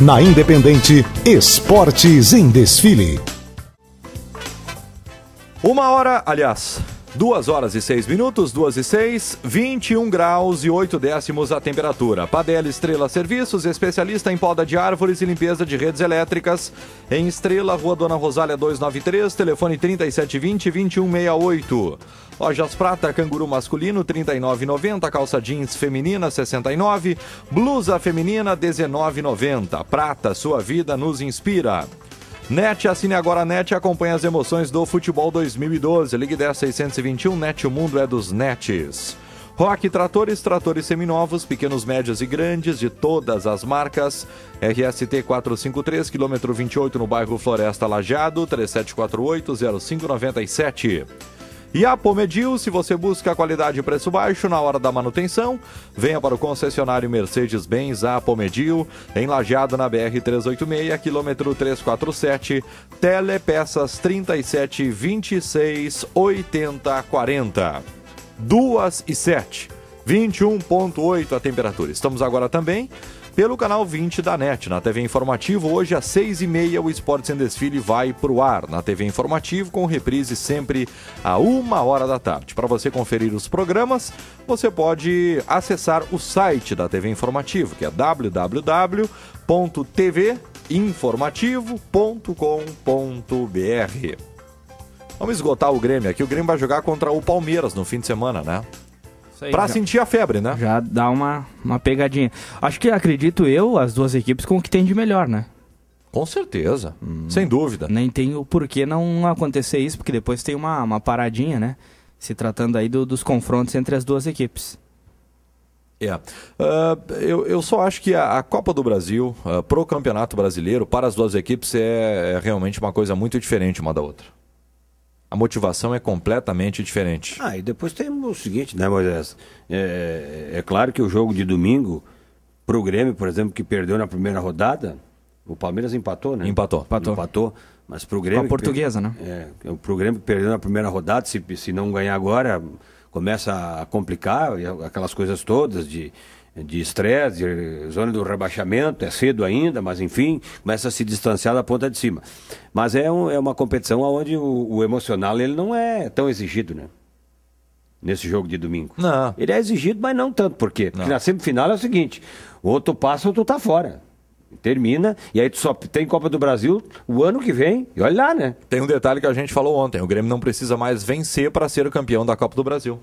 Na Independente, Esportes em Desfile. Uma hora, aliás, 2 horas e 6 minutos, 2 e 6, 21 graus e 8 décimos a temperatura. Padela Estrela Serviços, especialista em poda de árvores e limpeza de redes elétricas. Em Estrela, Rua Dona Rosália 293, telefone 3720-2168. Lojas Prata, canguru masculino 39,90, calça jeans feminina 69, blusa feminina 19,90. Prata, sua vida nos inspira. NET, assine agora a NET e acompanhe as emoções do futebol 2012. Ligue 10 621 NET, o mundo é dos NETs. Rock Tratores, tratores seminovos, pequenos, médios e grandes, de todas as marcas. RST 453, quilômetro 28, no bairro Floresta Lajado, 3748-0597. E a Pomedil, se você busca qualidade e preço baixo na hora da manutenção, venha para o concessionário Mercedes-Benz a Pomedil, em Lajeado na BR-386, quilômetro 347, Telepeças 37 26 80 40. 2 e 7, 21.8 a temperatura. Estamos agora também pelo canal 20 da NET. Na TV Informativo, hoje às 6h30, o Esporte Sem Desfile vai para o ar. Na TV Informativo, com reprise sempre a uma hora da tarde. Para você conferir os programas, você pode acessar o site da TV Informativo, que é www.tvinformativo.com.br. Vamos esgotar o Grêmio aqui. O Grêmio vai jogar contra o Palmeiras no fim de semana, né? isso aí. Pra já, sentir a febre, né? Já dá uma, uma pegadinha. Acho que, acredito eu, as duas equipes com o que tem de melhor, né? Com certeza, hum, sem dúvida. Nem tem o porquê não acontecer isso, porque depois tem uma, uma paradinha, né? Se tratando aí do, dos confrontos entre as duas equipes. É. Uh, eu, eu só acho que a, a Copa do Brasil, uh, pro Campeonato Brasileiro, para as duas equipes, é, é realmente uma coisa muito diferente uma da outra a motivação é completamente diferente. Ah, e depois tem o seguinte, né, Moisés? É, é claro que o jogo de domingo, para o Grêmio, por exemplo, que perdeu na primeira rodada, o Palmeiras empatou, né? Empatou. Empatou. empatou mas pro Grêmio. Com a portuguesa, né? É, pro Grêmio que perdeu na primeira rodada, se, se não ganhar agora, começa a complicar aquelas coisas todas de de estresse, zona do rebaixamento, é cedo ainda, mas enfim, começa a se distanciar da ponta de cima. Mas é, um, é uma competição onde o, o, emocional ele não é tão exigido, né? Nesse jogo de domingo. Não. Ele é exigido, mas não tanto. Por quê? Porque não. na semifinal é o seguinte: ou tu passa ou tu tá fora. Termina, e aí tu só tem Copa do Brasil o ano que vem, e olha lá, né? Tem um detalhe que a gente falou ontem: o Grêmio não precisa mais vencer para ser o campeão da Copa do Brasil.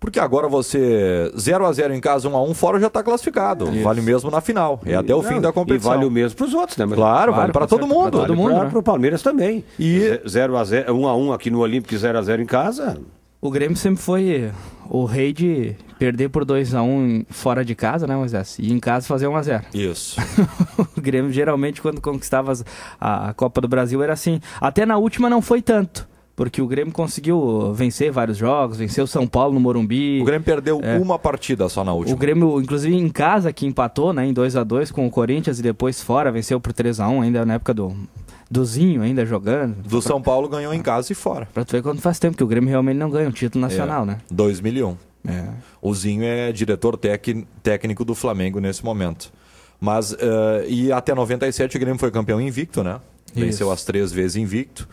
Porque agora você 0 a 0 em casa, 1 um a 1 fora já está classificado. Isso. Vale mesmo na final. É até o não, fim da competição. E vale o mesmo para os outros, né? Mas claro, vale, vale para todo mundo. Vale todo mundo, para né? o Palmeiras também. E 0 a 0, 1 um a 1 aqui no Olímpico, 0 a 0 em casa. O Grêmio sempre foi o rei de perder por 2 a 1 fora de casa, né, Moisés? E em casa fazer 1 a 0. Isso. o Grêmio geralmente quando conquistava a Copa do Brasil era assim. Até na última não foi tanto porque o Grêmio conseguiu vencer vários jogos, venceu o São Paulo no Morumbi. O Grêmio perdeu é. uma partida só na última. O Grêmio, inclusive em casa, que empatou né, em 2 a 2 com o Corinthians e depois fora, venceu por 3 a 1 ainda na época do, dozinho ainda jogando. Do pra... São Paulo ganhou em casa e fora. Pra tu ver quanto faz tempo que o Grêmio realmente não ganha um título nacional, é. né? 2001. É. O Zinho é diretor tec... técnico do Flamengo nesse momento. Mas, uh, e até 97 o Grêmio foi campeão invicto, né? Venceu Isso. as três vezes invicto.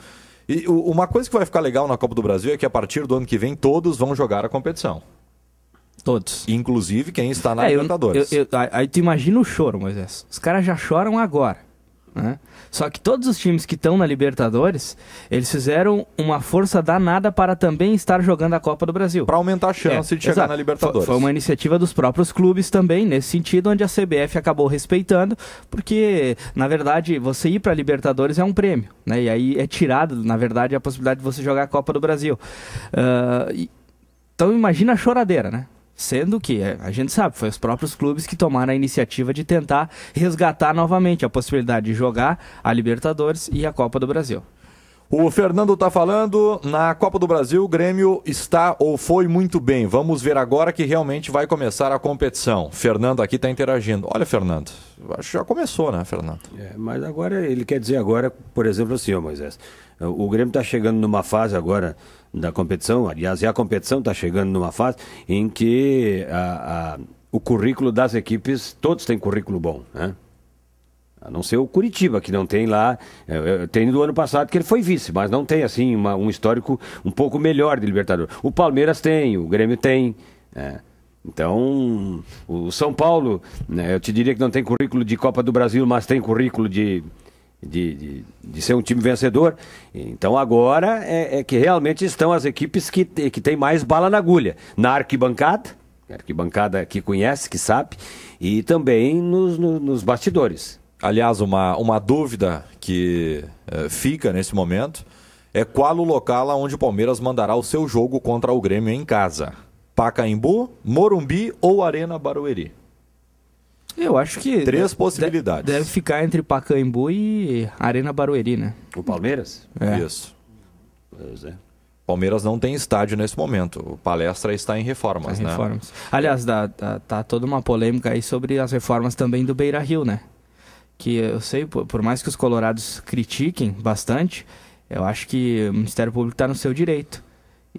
E uma coisa que vai ficar legal na Copa do Brasil é que a partir do ano que vem todos vão jogar a competição. Todos. Inclusive quem está na é, Libertadores. Eu, eu, eu, aí tu imagina o choro, Moisés. Os caras já choram agora. Né? Só que todos os times que estão na Libertadores, eles fizeram uma força danada para também estar jogando a Copa do Brasil. Para aumentar a chance é, de chegar exato. na Libertadores. Foi, foi uma iniciativa dos próprios clubes também, nesse sentido, onde a CBF acabou respeitando, porque, na verdade, você ir para a Libertadores é um prêmio, né? E aí é tirado, na verdade, a possibilidade de você jogar a Copa do Brasil. Uh, e... Então imagina a choradeira, né? Sendo que é, a gente sabe, foi os próprios clubes que tomaram a iniciativa de tentar resgatar novamente a possibilidade de jogar a Libertadores e a Copa do Brasil. O Fernando está falando, na Copa do Brasil, o Grêmio está ou foi muito bem. Vamos ver agora que realmente vai começar a competição. Fernando aqui está interagindo. Olha, Fernando, acho que já começou, né, Fernando? É, mas agora, ele quer dizer agora, por exemplo, assim, ó, Moisés. O Grêmio está chegando numa fase agora da competição, aliás, e a competição está chegando numa fase em que a, a, o currículo das equipes, todos têm currículo bom, né? A não ser o Curitiba, que não tem lá. É, é, tem do ano passado que ele foi vice, mas não tem, assim, uma, um histórico um pouco melhor de Libertadores. O Palmeiras tem, o Grêmio tem. É. Então, o São Paulo, né, eu te diria que não tem currículo de Copa do Brasil, mas tem currículo de, de, de, de, ser um time vencedor. Então agora é, é, que realmente estão as equipes que, que têm mais bala na agulha. Na arquibancada, arquibancada que conhece, que sabe, e também nos, nos bastidores aliás, uma, uma dúvida que eh, fica nesse momento é qual o local onde o Palmeiras mandará o seu jogo contra o Grêmio em casa. Pacaembu, Morumbi ou Arena Barueri? Eu acho que. Três deve, possibilidades. Deve ficar entre Pacaembu e Arena Barueri, né? O Palmeiras? É. Isso. Pois é. Palmeiras não tem estádio nesse momento. O palestra está em reformas, tá em né? Reformas. Aliás, dá, dá, tá toda uma polêmica aí sobre as reformas também do Beira Rio, né? que eu sei, por mais que os colorados critiquem bastante, eu acho que o Ministério Público está no seu direito.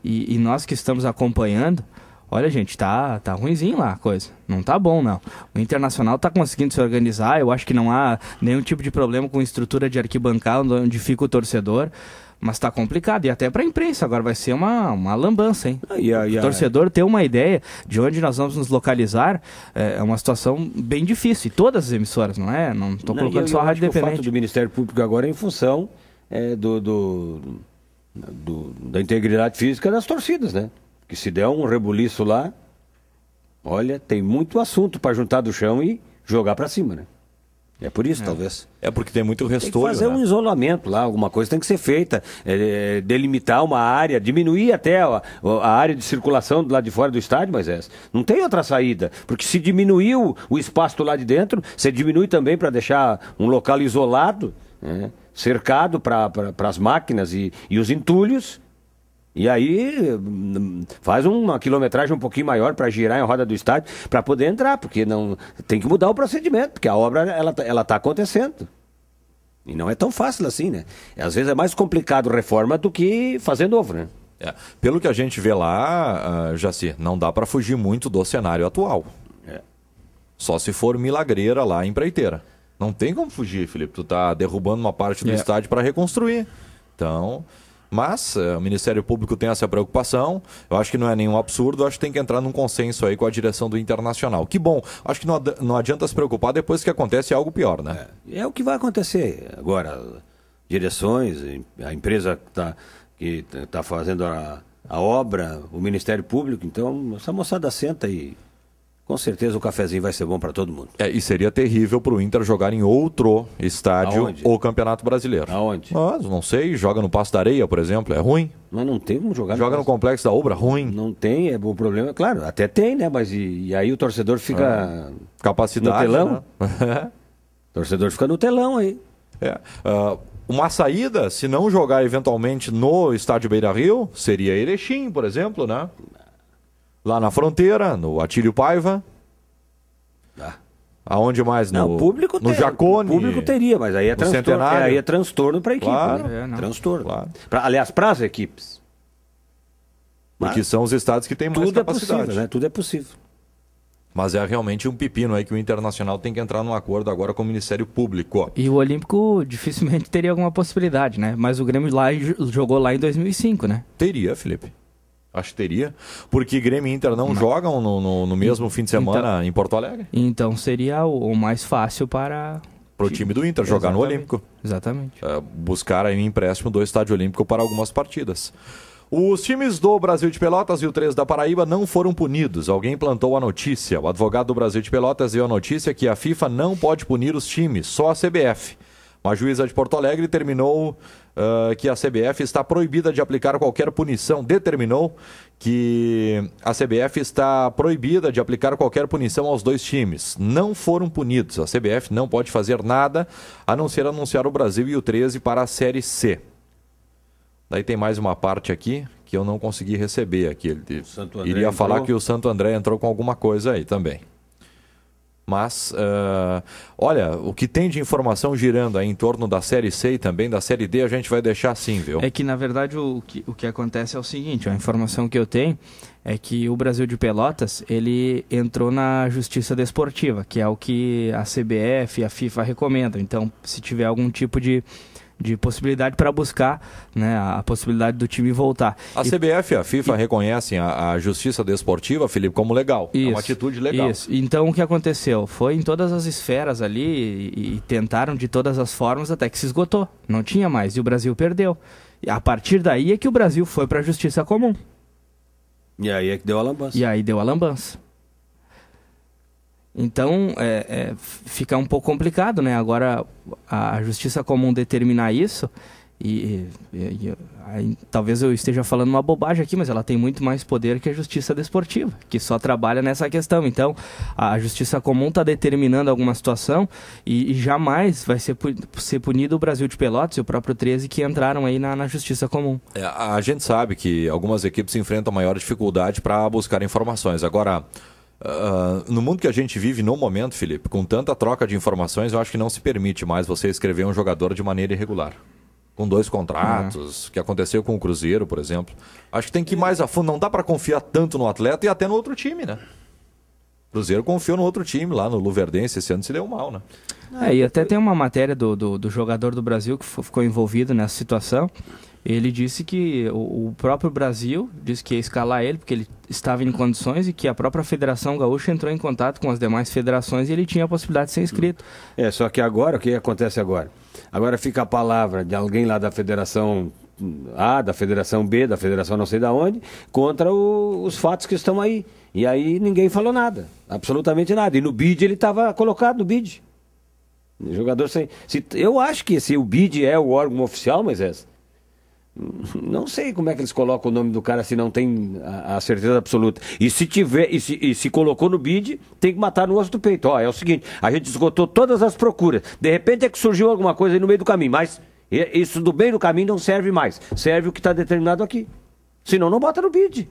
E, e, nós que estamos acompanhando, olha gente, tá, tá ruimzinho lá a coisa. Não tá bom, não. O Internacional está conseguindo se organizar, eu acho que não há nenhum tipo de problema com estrutura de arquibancada onde fica o torcedor. Mas tá complicado. E até pra imprensa agora vai ser uma, uma lambança, hein? Ah, yeah, yeah, o torcedor ter uma ideia de onde nós vamos nos localizar é, é uma situação bem difícil. E todas as emissoras, não é? Não tô não, colocando eu, só eu a Rádio Independente. O fato do Ministério Público agora é em função é, do, do, do, da integridade física das torcidas, né? Que se der um rebuliço lá, olha, tem muito assunto para juntar do chão e jogar para cima, né? É por isso, é. talvez. É porque tem muito restolho. Tem fazer né? um isolamento lá, alguma coisa tem que ser feita. É, é delimitar uma área, diminuir até a, a, área de circulação do lado de fora do estádio, mas é, não tem outra saída. Porque se diminuiu o espaço lá de dentro, você diminui também para deixar um local isolado, né? cercado para pra as máquinas e, e os entulhos. E aí hum, faz uma quilometragem um pouquinho maior para girar em roda do estádio para poder entrar, porque não tem que mudar o procedimento, porque a obra ela ela está acontecendo. E não é tão fácil assim, né? Às vezes é mais complicado reforma do que fazer novo, né? É. Pelo que a gente vê lá, uh, ah, Jaci, não dá para fugir muito do cenário atual. É. Só se for milagreira lá em Preiteira. Não tem como fugir, Felipe. Tu tá derrubando uma parte do é. estádio para reconstruir. Então, mas é, o Ministério Público tem essa preocupação. Eu acho que não é nenhum absurdo. Eu acho que tem que entrar num consenso aí com a direção do Internacional. Que bom. Acho que não, ad não adianta se preocupar depois que acontece algo pior, né? É, é o que vai acontecer. Agora, direções, a empresa que está que tá fazendo a, a obra, o Ministério Público. Então, essa moçada senta aí. E com certeza o cafezinho vai ser bom para todo mundo. É, e seria terrível para o Inter jogar em outro estádio Aonde? ou Campeonato Brasileiro. Aonde? Mas, não sei, joga no Passo da Areia, por exemplo, é ruim. Mas não tem como jogar. Joga no, no Complexo da Obra, ruim. Não tem, é bom problema, claro, até tem, né? Mas e, e aí o torcedor fica... É. Capacidade, No telão. Né? o torcedor fica no telão aí. É. Uh, uma saída, se não jogar eventualmente no estádio Beira Rio, seria Erechim, por exemplo, né? Lá na fronteira, no Atílio Paiva. Ah. Aonde mais? No, não, público no Jacone. público teria, mas aí é, transtorno, é, aí é transtorno para a equipe. Claro, né? é, transtorno. Claro. Pra, aliás, para as equipes. Mas Porque são os estados que têm mais tudo é capacidade. É possível, né? Tudo é possível. Mas é realmente um pepino aí que o Internacional tem que entrar num acordo agora com o Ministério Público. E o Olímpico dificilmente teria alguma possibilidade, né? Mas o Grêmio lá jogou lá em 2005, né? Teria, Felipe. Acho que teria. Porque Grêmio e Inter não, não. jogam no, no, no, mesmo fim de semana então, em Porto Alegre. Então seria o, o mais fácil para. Para o time do Inter jogar Exatamente. no Olímpico. Exatamente. É, buscar aí um empréstimo do Estádio Olímpico para algumas partidas. Os times do Brasil de Pelotas e o 3 da Paraíba não foram punidos. Alguém plantou a notícia. O advogado do Brasil de Pelotas deu a notícia que a FIFA não pode punir os times, só a CBF. A juíza de Porto Alegre terminou uh, que a CBF está proibida de aplicar qualquer punição, determinou que a CBF está proibida de aplicar qualquer punição aos dois times. Não foram punidos. A CBF não pode fazer nada a não ser anunciar o Brasil e o 13 para a Série C. Daí tem mais uma parte aqui que eu não consegui receber aqui. Ele iria falar que o Santo André entrou com alguma coisa aí também. Mas, uh, olha, o que tem de informação girando aí em torno da Série C e também da Série D, a gente vai deixar assim, viu? É que, na verdade, o que, o que acontece é o seguinte, a informação que eu tenho é que o Brasil de Pelotas, ele entrou na Justiça Desportiva, que é o que a CBF e a FIFA recomendam. Então, se tiver algum tipo de de possibilidade para buscar né, a possibilidade do time voltar. A e, CBF e a FIFA e, reconhecem a, a, justiça desportiva, Felipe, como legal. Isso, é uma atitude legal. Isso. Então o que aconteceu? Foi em todas as esferas ali e, e tentaram de todas as formas até que se esgotou. Não tinha mais e o Brasil perdeu. E a partir daí é que o Brasil foi para a justiça comum. E aí é que deu a lambança. E aí deu a lambança. Então, é, é, fica um pouco complicado, né? Agora, a justiça comum determinar isso, e, e, e aí, talvez eu esteja falando uma bobagem aqui, mas ela tem muito mais poder que a justiça desportiva, que só trabalha nessa questão. Então, a justiça comum está determinando alguma situação e, e, jamais vai ser, ser punido o Brasil de Pelotas e o próprio 13 que entraram aí na, na justiça comum. É, a gente sabe que algumas equipes enfrentam maior dificuldade para buscar informações. Agora. Uh, no mundo que a gente vive no momento, Felipe, com tanta troca de informações, eu acho que não se permite mais você escrever um jogador de maneira irregular. Com dois contratos, uhum. que aconteceu com o Cruzeiro, por exemplo. Acho que tem que ir mais a fundo. Não dá para confiar tanto no atleta e até no outro time, né? Cruzeiro confiou no outro time lá no Luverdense esse ano se deu mal, né? É, e até tem uma matéria do, do, do jogador do Brasil que ficou envolvido nessa situação. Ele disse que o, o próprio Brasil disse que ia escalar ele porque ele estava em condições e que a própria Federação Gaúcha entrou em contato com as demais federações e ele tinha a possibilidade de ser inscrito. É, só que agora, o que acontece agora? Agora fica a palavra de alguém lá da Federação a, da Federação B, da Federação não sei da onde, contra o, os fatos que estão aí. E aí ninguém falou nada, absolutamente nada. E no bid ele estava colocado no bid. jogador sem. Se, eu acho que se o bid é o órgão oficial, mas é. Não sei como é que eles colocam o nome do cara se não tem a, a certeza absoluta. E se tiver, e se, e se, colocou no bid, tem que matar no osso do peito. Ó, é o seguinte, a gente esgotou todas as procuras. De repente é que surgiu alguma coisa aí no meio do caminho, mas isso do meio do caminho não serve mais. Serve o que está determinado aqui. Senão não bota no bid.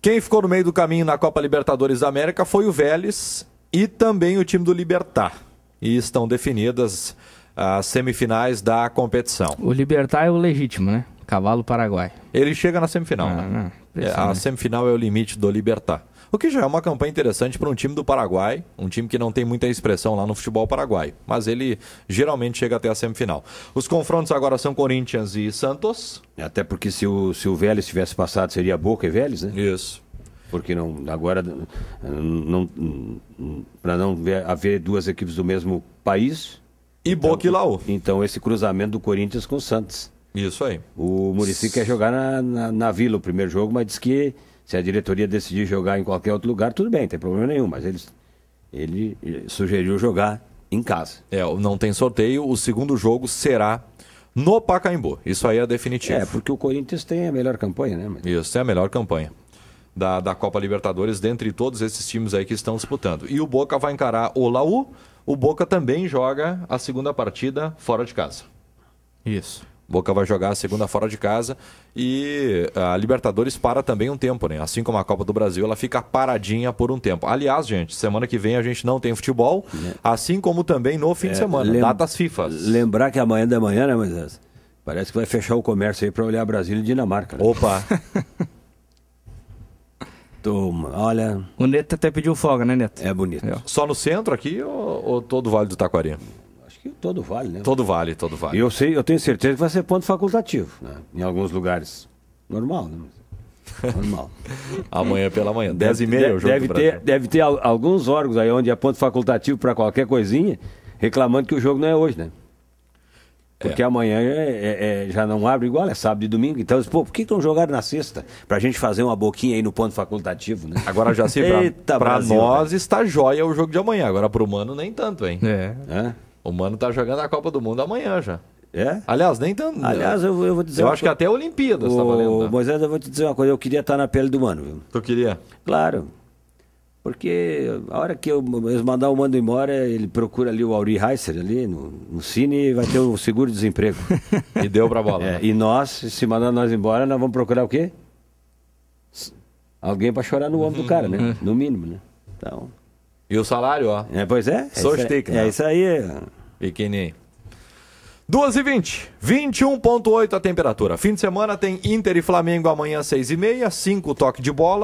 Quem ficou no meio do caminho na Copa Libertadores da América foi o Vélez e também o time do Libertar. E estão definidas as semifinais da competição. O Libertar é o legítimo, né? Cavalo Paraguai. Ele chega na semifinal, ah, né? Não, é, a semifinal é o limite do Libertar. O que já é uma campanha interessante para um time do Paraguai, um time que não tem muita expressão lá no futebol paraguaio, mas ele geralmente chega até a semifinal. Os confrontos agora são Corinthians e Santos. Até porque se o, se o Vélez tivesse passado, seria Boca e Vélez, né? Isso porque não agora não, para não haver duas equipes do mesmo país e então, Boca e Laú. Então esse cruzamento do Corinthians com o Santos. Isso aí. O Murici quer jogar na, na, na Vila o primeiro jogo, mas diz que se a diretoria decidir jogar em qualquer outro lugar, tudo bem, não tem problema nenhum, mas eles, ele sugeriu jogar em casa. É, não tem sorteio, o segundo jogo será no Pacaembu. Isso aí é definitivo. É, porque o Corinthians tem a melhor campanha, né? Mas... Isso, é a melhor campanha. Da, da Copa Libertadores, dentre todos esses times aí que estão disputando. E o Boca vai encarar o Laú. O Boca também joga a segunda partida fora de casa. Isso. Boca vai jogar a segunda fora de casa e ah, a Libertadores para também um tempo, né? Assim como a Copa do Brasil, ela fica paradinha por um tempo. Aliás, gente, semana que vem a gente não tem futebol, né? assim como também no fim é, de semana, lem... datas FIFA. Lembrar que amanhã da manhã, né, Moisés? Parece que vai fechar o comércio aí para olhar Brasil e Dinamarca. Né? Opa! Toma, olha. O Neto até pediu folga, né, Neto? É bonito. É. Só no centro aqui ou, ou todo o Vale do Taquari? acho que todo vale, né? Todo vale, todo vale. E eu sei, eu tenho certeza que vai ser ponto facultativo, né? Em alguns lugares. Normal, né? Normal. Amanhã pela manhã, 10 e meia é o jogo deve ter, deve ter alguns órgãos aí onde é ponto facultativo para qualquer coisinha, reclamando que o jogo não é hoje, né? É. Porque é. amanhã é, é, já não abre igual, é sábado e domingo. Então, pô, por que não jogaram na sexta? Pra gente fazer uma boquinha aí no ponto facultativo, né? Agora já se pra, nós está jóia o jogo de amanhã. Agora pro humano nem tanto, hein? É. é. O Mano tá jogando a Copa do Mundo amanhã já. É? Aliás, nem tanto. Aliás, eu, eu vou dizer. Eu acho que até a Olimpíadas tá valendo. Né? Moisés, eu vou te dizer uma coisa. Eu queria estar tá na pele do Mano. Viu? Tu queria? Claro. Porque a hora que eu, eles mandar o Mano embora, ele procura ali o Auri Heiser ali no, no Cine e vai ter o seguro-desemprego. e deu pra bola. É, né? E nós, se mandar nós embora, nós vamos procurar o quê? Alguém para chorar no ombro do cara, né? Uhum. No mínimo, né? Então, e o salário, ó. É, pois é. Sostic, é, né? É isso aí. Pequenininho. 2h20, 21,8 a temperatura. Fim de semana tem Inter e Flamengo amanhã às 6h30, 5 toque de bola.